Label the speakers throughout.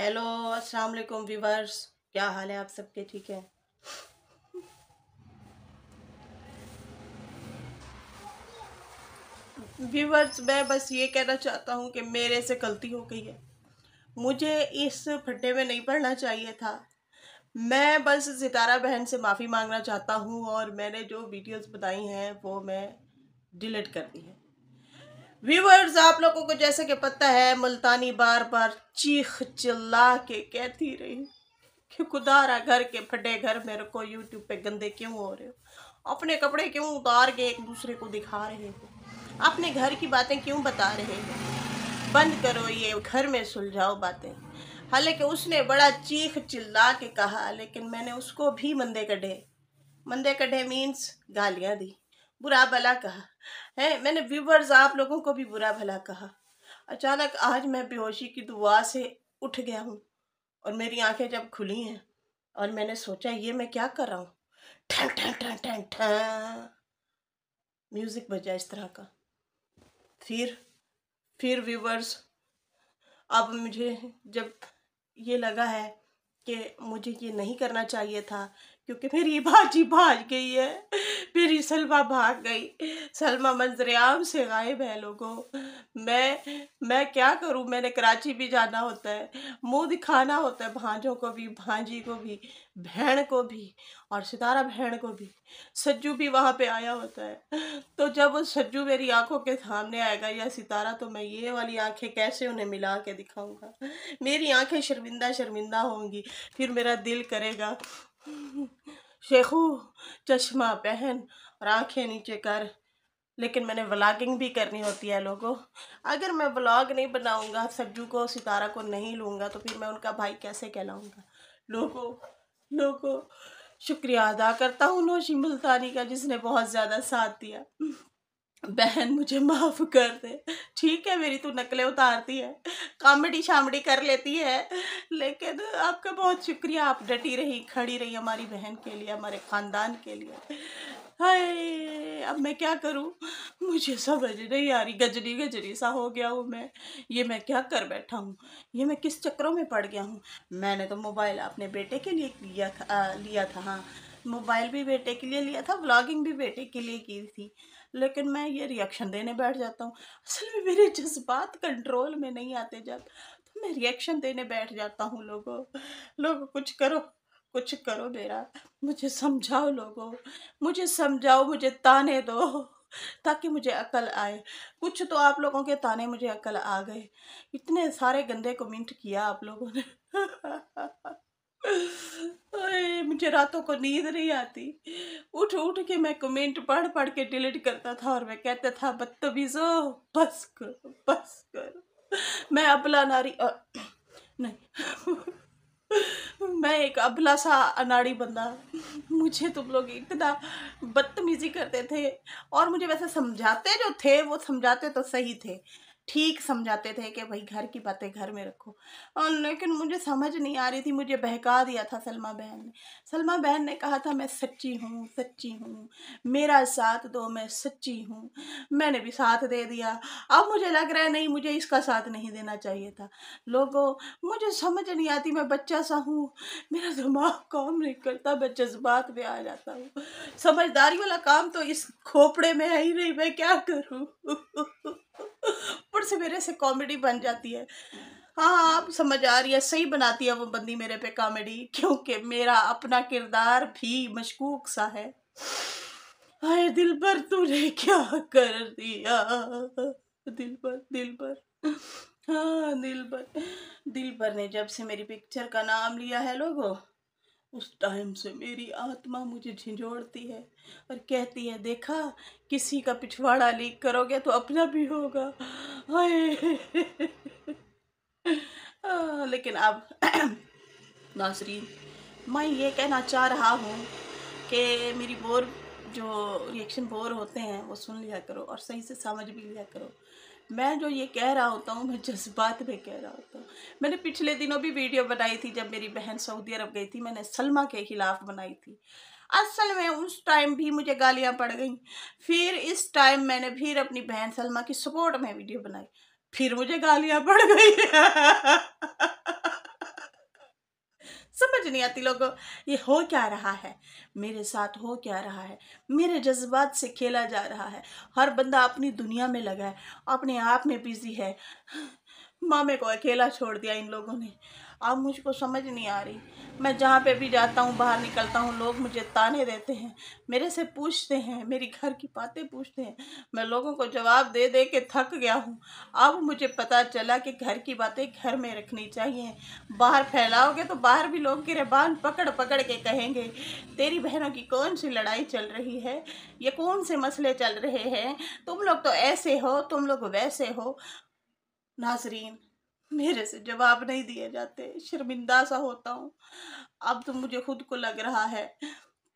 Speaker 1: hello अस्सलाम वालेकुम viewers क्या हाल है आप सबके ठीक है व्यूवर्स मैं बस ये कहना चाहता हूँ कि मेरे से गलती हो गई है मुझे इस फट्टे में नहीं पड़ना चाहिए था मैं बस सितारा बहन से माफ़ी मांगना चाहता हूँ और मैंने जो वीडियोस बताई हैं वो मैं डिलीट कर दी है व्यूवर्स आप लोगों को जैसे कि पता है मुल्तानी बार बार चीख चिल्ला के कहती रही कि खुदारा घर के फटे घर मेरे को यूट्यूब पे गंदे क्यों हो रहे हो अपने कपड़े क्यों उतार के एक दूसरे को दिखा रहे हो अपने घर की बातें क्यों बता रहे हो बंद करो ये घर में सुलझाओ बातें हालांकि उसने बड़ा चीख चिल्ला के कहा लेकिन मैंने उसको भी मंदे कढ़े मंदे कढ़े मीन्स गालियाँ दी बुरा भला कहा है मैंने व्यूवर्स आप लोगों को भी बुरा भला कहा अचानक आज मैं बेहोशी की दुआ से उठ गया हूँ और मेरी आंखें जब खुली हैं और मैंने सोचा ये मैं क्या कर रहा हूँ ठन ठन ठन ठन ठन म्यूज़िक बजा इस तरह का फिर फिर व्यूवर्स अब मुझे जब ये लगा है कि मुझे ये नहीं करना चाहिए था क्योंकि मेरी बाजी भाज गई है मेरी सलमा भाग गई सलमा मंजरेआम से गायब है लोगों मैं मैं क्या करूं मैंने कराची भी जाना होता है मुंह दिखाना होता है भांजों को भी भांजी को भी बहन को भी और सितारा बहन को भी सज्जू भी वहाँ पे आया होता है तो जब वो सज्जू मेरी आंखों के सामने आएगा या सितारा तो मैं ये वाली आंखें कैसे उन्हें मिला के दिखाऊंगा मेरी आंखें शर्मिंदा शर्मिंदा होंगी फिर मेरा दिल करेगा शेखू चश्मा पहन और आँखें नीचे कर लेकिन मैंने व्लॉगिंग भी करनी होती है लोगों अगर मैं व्लॉग नहीं बनाऊंगा सज्जू को सितारा को नहीं लूंगा तो फिर मैं उनका भाई कैसे कहलाऊंगा लोगों लोगों शुक्रिया अदा करता हूँ नौशी मुल्तानी का जिसने बहुत ज़्यादा साथ दिया बहन मुझे माफ़ कर दे ठीक है मेरी तू नकलें उतारती है कॉमेडी शामडी कर लेती है लेकिन आपका बहुत शुक्रिया आप डटी रही खड़ी रही हमारी बहन के लिए हमारे ख़ानदान के लिए हाय अब मैं क्या करूं मुझे समझ नहीं आ रही गजरी गजरी सा हो गया हूं मैं ये मैं क्या कर बैठा हूं ये मैं किस चक्करों में पड़ गया हूं मैंने तो मोबाइल अपने बेटे के लिए लिया था आ, लिया था हाँ मोबाइल भी बेटे के लिए लिया था ब्लॉगिंग भी बेटे के लिए की थी लेकिन मैं ये रिएक्शन देने बैठ जाता हूँ असल में मेरे जज्बात कंट्रोल में नहीं आते जब तो मैं रिएक्शन देने बैठ जाता हूँ लोगों लोग कुछ करो कुछ करो मेरा मुझे समझाओ लोगों मुझे समझाओ मुझे ताने दो ताकि मुझे अकल आए कुछ तो आप लोगों के ताने मुझे अकल आ गए इतने सारे गंदे कमेंट किया आप लोगों ने मुझे रातों को नींद नहीं आती उठ उठ के मैं कमेंट पढ़ पढ़ के डिलीट करता था और मैं कहता था बदतमीजो बस कर बस कर मैं अबला नारी और... नहीं मैं एक अबला सा अनाड़ी बंदा मुझे तुम लोग इतना बदतमीजी करते थे और मुझे वैसे समझाते जो थे वो समझाते तो सही थे ठीक समझाते थे कि भाई घर की बातें घर में रखो और लेकिन मुझे समझ नहीं आ रही थी मुझे बहका दिया था सलमा बहन ने सलमा बहन ने कहा था मैं सच्ची हूँ सच्ची हूँ मेरा साथ दो मैं सच्ची हूँ मैंने भी साथ दे दिया अब मुझे लग रहा है नहीं मुझे इसका साथ नहीं देना चाहिए था लोगों मुझे समझ नहीं आती मैं बच्चा सा हूँ मेरा दिमाग काम नहीं करता मैं जज्बात में आ जाता हूँ समझदारी वाला काम तो इस खोपड़े में है ही नहीं मैं क्या करूँ पर से मेरे से कॉमेडी बन जाती है हाँ।, हाँ आप समझ आ रही है सही बनाती है वो बंदी मेरे पे कॉमेडी क्योंकि मेरा अपना किरदार भी मशकूक सा है हाय दिल पर तूने क्या कर दिया दिल पर दिल पर हाँ दिल पर दिल पर ने जब से मेरी पिक्चर का नाम लिया है लोगों उस टाइम से मेरी आत्मा मुझे झिझोड़ती है और कहती है देखा किसी का पिछवाड़ा लीक करोगे तो अपना भी होगा हाय लेकिन अब नासरीन मैं ये कहना चाह रहा हूँ कि मेरी बोर जो रिएक्शन बोर होते हैं वो सुन लिया करो और सही से समझ भी लिया करो मैं जो ये कह रहा होता हूँ मैं जज्बात में कह रहा होता हूँ मैंने पिछले दिनों भी वीडियो बनाई थी जब मेरी बहन सऊदी अरब गई थी मैंने सलमा के ख़िलाफ़ बनाई थी असल में उस टाइम भी मुझे गालियाँ पड़ गई फिर इस टाइम मैंने फिर अपनी बहन सलमा की सपोर्ट में वीडियो बनाई फिर मुझे गालियाँ पड़ गई समझ नहीं आती लोगों ये हो क्या रहा है मेरे साथ हो क्या रहा है मेरे जज्बात से खेला जा रहा है हर बंदा अपनी दुनिया में लगा है अपने आप में बिजी है मामे को अकेला छोड़ दिया इन लोगों ने अब मुझको समझ नहीं आ रही मैं जहाँ पे भी जाता हूँ बाहर निकलता हूँ लोग मुझे ताने देते हैं मेरे से पूछते हैं मेरी घर की बातें पूछते हैं मैं लोगों को जवाब दे दे के थक गया हूँ अब मुझे पता चला कि घर की बातें घर में रखनी चाहिए बाहर फैलाओगे तो बाहर भी लोग गिरबान पकड़ पकड़ के कहेंगे तेरी बहनों की कौन सी लड़ाई चल रही है ये कौन से मसले चल रहे हैं तुम लोग तो ऐसे हो तुम लोग वैसे हो नाजरीन मेरे से जवाब नहीं दिए जाते शर्मिंदा सा होता हूँ अब तो मुझे खुद को लग रहा है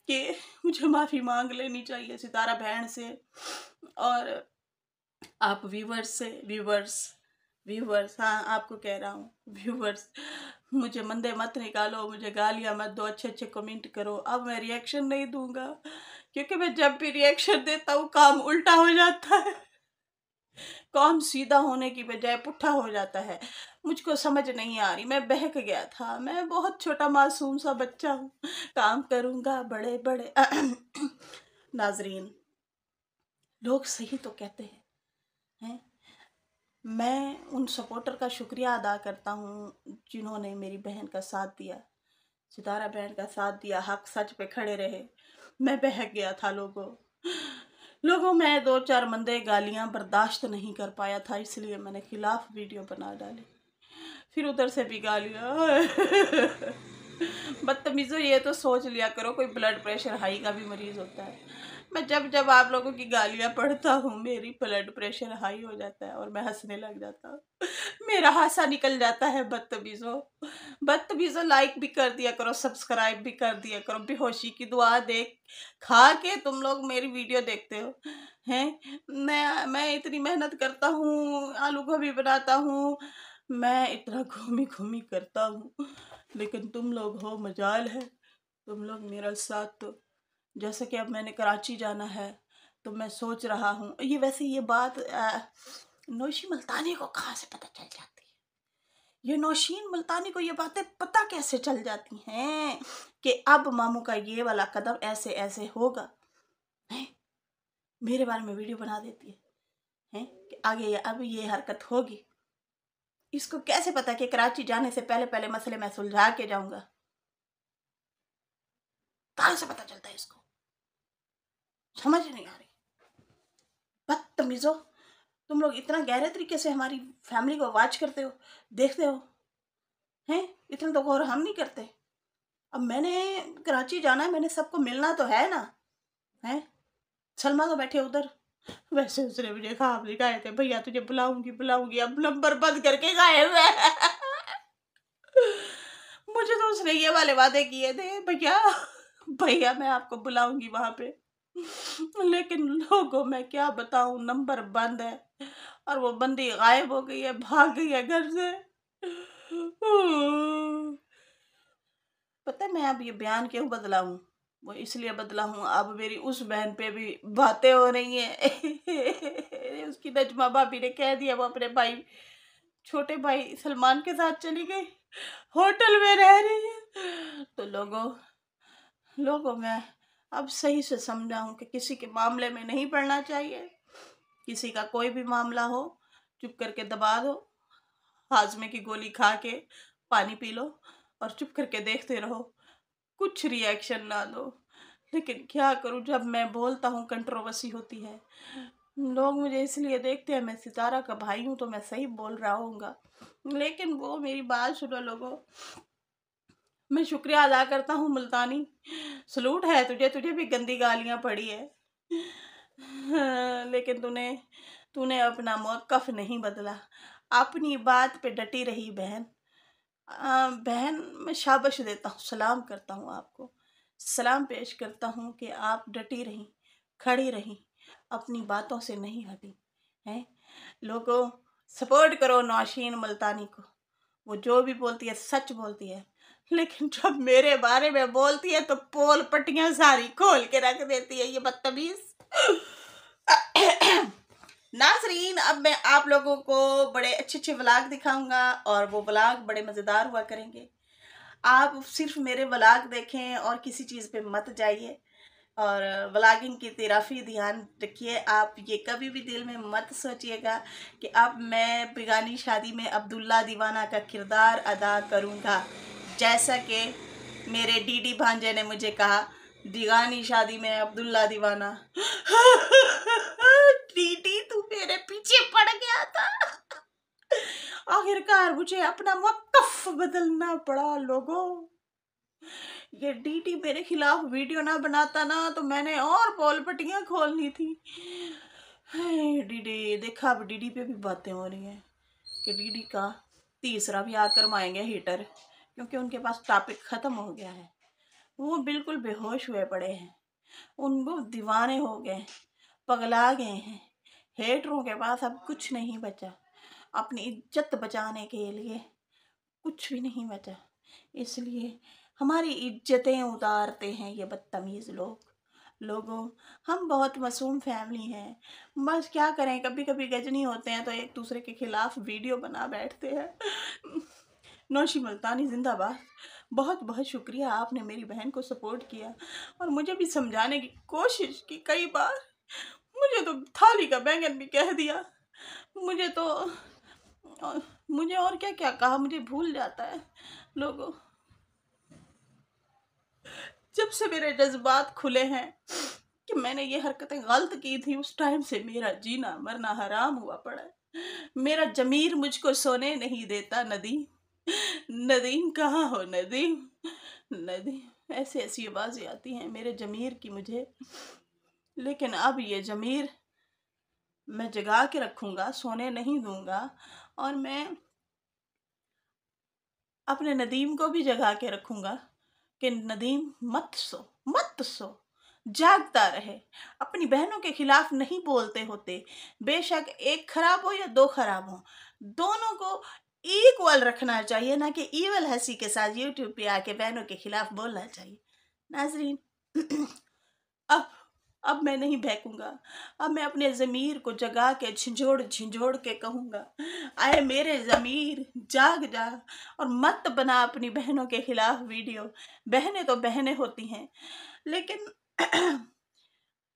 Speaker 1: कि मुझे माफ़ी मांग लेनी चाहिए सितारा बहन से और आप व्यूवर्स से व्यूवर्स व्यूवर्स हाँ आपको कह रहा हूँ व्यूवर्स मुझे मंदे मत निकालो मुझे गालियाँ मत दो अच्छे अच्छे कमेंट करो अब मैं रिएक्शन नहीं दूंगा क्योंकि मैं जब भी रिएक्शन देता हूँ काम उल्टा हो जाता है कौन सीधा होने की बजाय पुट्ठा हो जाता है मुझको समझ नहीं आ रही मैं बहक गया था मैं बहुत छोटा मासूम सा बच्चा हूँ काम करूँगा बड़े बड़े नाजरीन लोग सही तो कहते हैं हैं मैं उन सपोर्टर का शुक्रिया अदा करता हूँ जिन्होंने मेरी बहन का साथ दिया सितारा बहन का साथ दिया हक सच पे खड़े रहे मैं बहक गया था लोगों लोगों में दो चार मंदे गालियाँ बर्दाश्त नहीं कर पाया था इसलिए मैंने खिलाफ वीडियो बना डाली फिर उधर से भी गालियाँ बदतमीज़ो ये तो सोच लिया करो कोई ब्लड प्रेशर हाई का भी मरीज़ होता है मैं जब जब आप लोगों की गालियाँ पढ़ता हूँ मेरी ब्लड प्रेशर हाई हो जाता है और मैं हंसने लग जाता हूँ मेरा हंसा निकल जाता है बदतमीज़ों बदतमीज़ों लाइक भी कर दिया करो सब्सक्राइब भी कर दिया करो बेहोशी की दुआ देख खा के तुम लोग मेरी वीडियो देखते हो हैं मैं मैं इतनी मेहनत करता हूँ आलू गोभी बनाता हूँ मैं इतना घूमी घूमी करता हूँ लेकिन तुम लोग हो मजाल है तुम लोग मेरा साथ तो जैसे कि अब मैंने कराची जाना है तो मैं सोच रहा हूँ ये वैसे ये बात नौशी मल्तानी को कहाँ से पता चल जाती है ये नौशीन मल्तानी को ये बातें पता कैसे चल जाती हैं कि अब मामू का ये वाला कदम ऐसे ऐसे होगा है मेरे बारे में वीडियो बना देती है हैं कि आगे अब ये हरकत होगी इसको कैसे पता कि कराची जाने से पहले पहले मसले मैं सुलझा के जाऊंगा कहाँ से पता चलता है इसको समझ नहीं आ रही बदतमीज़ो तुम लोग इतना गहरे तरीके से हमारी फैमिली को वाच करते हो देखते हो हैं इतना तो गौर हम नहीं करते अब मैंने कराची जाना है मैंने सबको मिलना तो है ना है सलमा तो बैठे उधर वैसे उसने मुझे खाब दिखाए थे भैया तुझे बुलाऊंगी बुलाऊंगी अब नंबर बंद करके गाए हुए मुझे तो उसने ये वाले वादे किए थे भैया भैया मैं आपको बुलाऊंगी वहां पे लेकिन लोगों में क्या बताऊं नंबर बंद है और वो बंदी गायब हो गई है भाग गई है घर से पता है मैं अब ये बयान क्यों बदला हूँ वो इसलिए बदला हूँ अब मेरी उस बहन पे भी बातें हो रही हैं उसकी नजमा भाभी ने कह दिया वो अपने भाई छोटे भाई सलमान के साथ चली गई होटल में रह रही है तो लोगों लोगों में अब सही से समझा हूँ कि किसी के मामले में नहीं पड़ना चाहिए किसी का कोई भी मामला हो चुप करके दबा दो हाजमे की गोली खा के पानी पी लो और चुप करके देखते रहो कुछ रिएक्शन ना दो लेकिन क्या करूँ जब मैं बोलता हूँ कंट्रोवर्सी होती है लोग मुझे इसलिए देखते हैं मैं सितारा का भाई हूँ तो मैं सही बोल रहा हूँगा लेकिन वो मेरी बात सुनो लोगों मैं शुक्रिया अदा करता हूँ मुल्तानी सलूट है तुझे तुझे भी गंदी गालियाँ पड़ी है लेकिन तूने तूने अपना मौकफ़ नहीं बदला अपनी बात पे डटी रही बहन बहन मैं शाबश देता हूँ सलाम करता हूँ आपको सलाम पेश करता हूँ कि आप डटी रहीं खड़ी रहीं अपनी बातों से नहीं हटी हैं लोगों सपोर्ट करो नौशीन मुल्तानी को वो जो भी बोलती है सच बोलती है लेकिन जब मेरे बारे में बोलती है तो पोल पट्टियां सारी खोल के रख देती है ये बदतमीज नासरीन अब मैं आप लोगों को बड़े अच्छे अच्छे व्लाग दिखाऊंगा और वो व्लाग बड़े मज़ेदार हुआ करेंगे आप सिर्फ मेरे व्लाग देखें और किसी चीज़ पे मत जाइए और व्लागिंग की तिराफी ध्यान रखिए आप ये कभी भी दिल में मत सोचिएगा कि अब मैं बिगानी शादी में अब्दुल्ला दीवाना का किरदार अदा करूँगा जैसा कि मेरे डीडी भांजे ने मुझे कहा दीवानी शादी में अब्दुल्ला दीवाना डीडी तू मेरे पीछे पड़ गया था आखिरकार मुझे अपना वक्फ बदलना पड़ा लोगों ये डीडी मेरे खिलाफ वीडियो ना बनाता ना तो मैंने और बॉल पट्टियां खोलनी थी डीडी देखा अब डीडी पे भी बातें हो रही हैं कि डीडी का तीसरा भी आकर माएंगे हीटर क्योंकि उनके पास टॉपिक ख़त्म हो गया है वो बिल्कुल बेहोश हुए पड़े हैं उन वो दीवाने हो गए पगला गए हैं हेटरों के पास अब कुछ नहीं बचा अपनी इज्जत बचाने के लिए कुछ भी नहीं बचा इसलिए हमारी इज्जतें उतारते हैं ये बदतमीज़ लोग लोगों हम बहुत मासूम फैमिली हैं बस क्या करें कभी कभी गजनी होते हैं तो एक दूसरे के खिलाफ वीडियो बना बैठते हैं नौशी मुल्तानी ज़िंदाबाद बहुत बहुत शुक्रिया आपने मेरी बहन को सपोर्ट किया और मुझे भी समझाने की कोशिश की कई बार मुझे तो थाली का बैंगन भी कह दिया मुझे तो मुझे और क्या क्या कहा मुझे भूल जाता है लोगों जब से मेरे जज्बात खुले हैं कि मैंने ये हरकतें गलत की थी उस टाइम से मेरा जीना मरना हराम हुआ पड़ा है मेरा जमीर मुझको सोने नहीं देता नदी नदीम कहाँ हो नदीम नदीम ऐसे ऐसी आवाज़ें आती हैं मेरे जमीर की मुझे लेकिन अब ये जमीर मैं जगा के रखूँगा सोने नहीं दूँगा और मैं अपने नदीम को भी जगा के रखूँगा कि नदीम मत सो मत सो जागता रहे अपनी बहनों के खिलाफ नहीं बोलते होते बेशक एक खराब हो या दो खराब हो दोनों को इक्वल रखना चाहिए ना कि ईवल हंसी के साथ यूट्यूब पे आके बहनों के खिलाफ बोलना चाहिए नाजरीन अब अब मैं नहीं बहकूंगा अब मैं अपने ज़मीर को जगा के झिझोड़ झिझोड़ के कहूँगा आए मेरे ज़मीर जाग जा और मत बना अपनी बहनों के ख़िलाफ़ वीडियो बहनें तो बहनें होती हैं लेकिन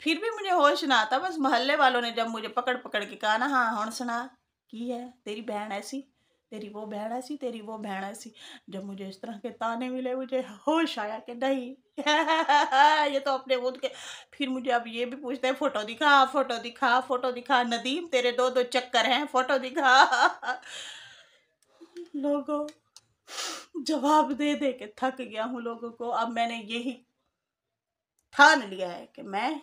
Speaker 1: फिर भी मुझे होश ना आता बस मोहल्ले वालों ने जब मुझे पकड़ पकड़ के कहा ना हाँ सुना की है तेरी बहन ऐसी तेरी वो बहन ऐसी तेरी वो बहन ऐसी जब मुझे इस तरह के ताने मिले मुझे होश आया कि नहीं ये तो अपने खुद के फिर मुझे अब ये भी पूछते हैं फ़ोटो दिखा फ़ोटो दिखा फ़ोटो दिखा नदीम तेरे दो दो चक्कर हैं फ़ोटो दिखा लोगों जवाब दे दे के थक गया हूँ लोगों को अब मैंने यही ठान लिया है कि मैं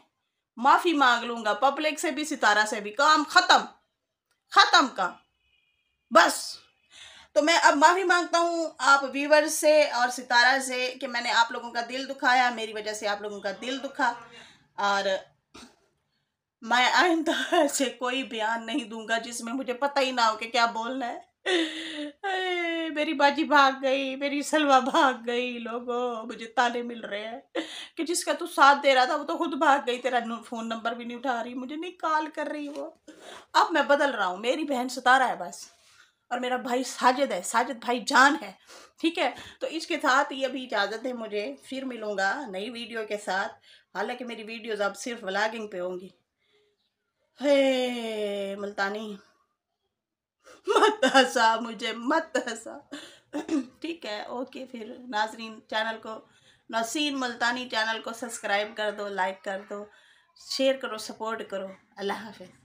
Speaker 1: माफ़ी मांग लूंगा पब्लिक से भी सितारा से भी काम ख़त्म ख़त्म काम बस तो मैं अब माफ़ी मांगता हूँ आप व्यूवर से और सितारा से कि मैंने आप लोगों का दिल दुखाया मेरी वजह से आप लोगों का दिल दुखा और मैं आइंदा ऐसे कोई बयान नहीं दूंगा जिसमें मुझे पता ही ना हो कि क्या बोलना है मेरी बाजी भाग गई मेरी सलवा भाग गई लोगों मुझे ताले मिल रहे हैं कि जिसका तू साथ दे रहा था वो तो खुद भाग गई तेरा फ़ोन नंबर भी नहीं उठा रही मुझे नहीं कॉल कर रही वो अब मैं बदल रहा हूँ मेरी बहन सतारा है बस और मेरा भाई साजिद है साजिद भाई जान है ठीक है तो इसके साथ ये अभी इजाज़त है मुझे फिर मिलूँगा नई वीडियो के साथ हालांकि मेरी वीडियोस अब सिर्फ व्लागिंग पे होंगी हे मुल्तानी मत हंसा मुझे मत हंसा ठीक है ओके फिर नाजरीन चैनल को नसीन मुल्तानी चैनल को सब्सक्राइब कर दो लाइक कर दो शेयर करो सपोर्ट करो अल्लाह हाफिज़